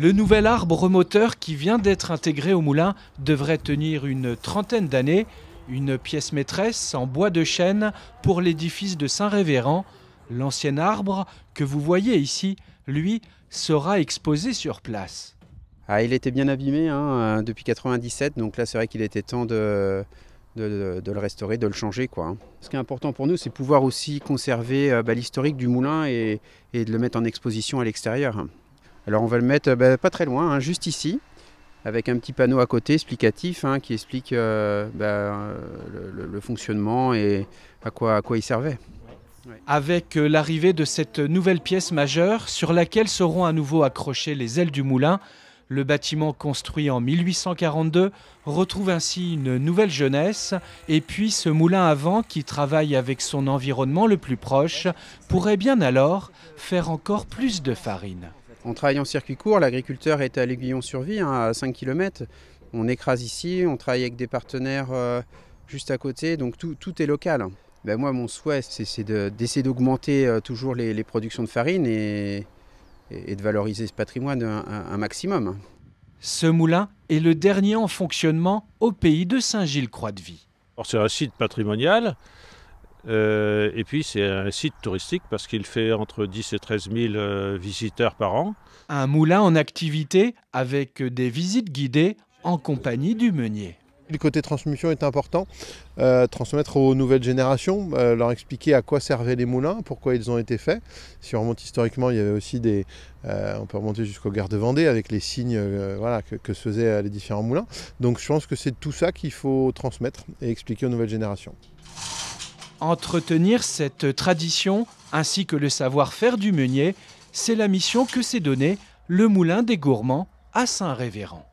Le nouvel arbre moteur qui vient d'être intégré au moulin devrait tenir une trentaine d'années, une pièce maîtresse en bois de chêne pour l'édifice de Saint-Révérend. L'ancien arbre que vous voyez ici, lui, sera exposé sur place. Ah, il était bien abîmé hein, euh, depuis 1997, donc là c'est vrai qu'il était temps de, le restaurer, de le changer. Quoi. Hein. Ce qui est important pour nous, c'est pouvoir aussi conserver euh, bah, l'historique du moulin et, de le mettre en exposition à l'extérieur. Hein. Alors on va le mettre euh, bah, pas très loin, hein, juste ici, avec un petit panneau à côté explicatif hein, qui explique euh, bah, euh, le, fonctionnement et à quoi, à quoi il servait. Avec l'arrivée de cette nouvelle pièce majeure sur laquelle seront à nouveau accrochées les ailes du moulin, le bâtiment construit en 1842 retrouve ainsi une nouvelle jeunesse et puis ce moulin à vent qui travaille avec son environnement le plus proche pourrait bien alors faire encore plus de farine. En travaillant en circuit court, l'agriculteur est à l'aiguillon sur vie, hein, à 5 km. On écrase ici, on travaille avec des partenaires euh, juste à côté, donc tout, est local. Ben moi, mon souhait, c'est d'essayer d'augmenter euh, toujours les, productions de farine et, de valoriser ce patrimoine un maximum. Ce moulin est le dernier en fonctionnement au pays de Saint-Gilles-Croix-de-Vie. C'est un site patrimonial euh, et puis c'est un site touristique parce qu'il fait entre 10 et 13 000 euh, visiteurs par an. Un moulin en activité avec des visites guidées en compagnie du meunier. Le côté transmission est important. Euh, transmettre aux nouvelles générations, leur expliquer à quoi servaient les moulins, pourquoi ils ont été faits. Si on remonte historiquement, il y avait aussi des. on peut remonter jusqu'au garde de Vendée avec les signes voilà, que, que, se faisaient les différents moulins. Donc je pense que c'est tout ça qu'il faut transmettre et expliquer aux nouvelles générations. Entretenir cette tradition ainsi que le savoir-faire du meunier, c'est la mission que s'est donnée le Moulin des Gourmands à Saint-Révérend.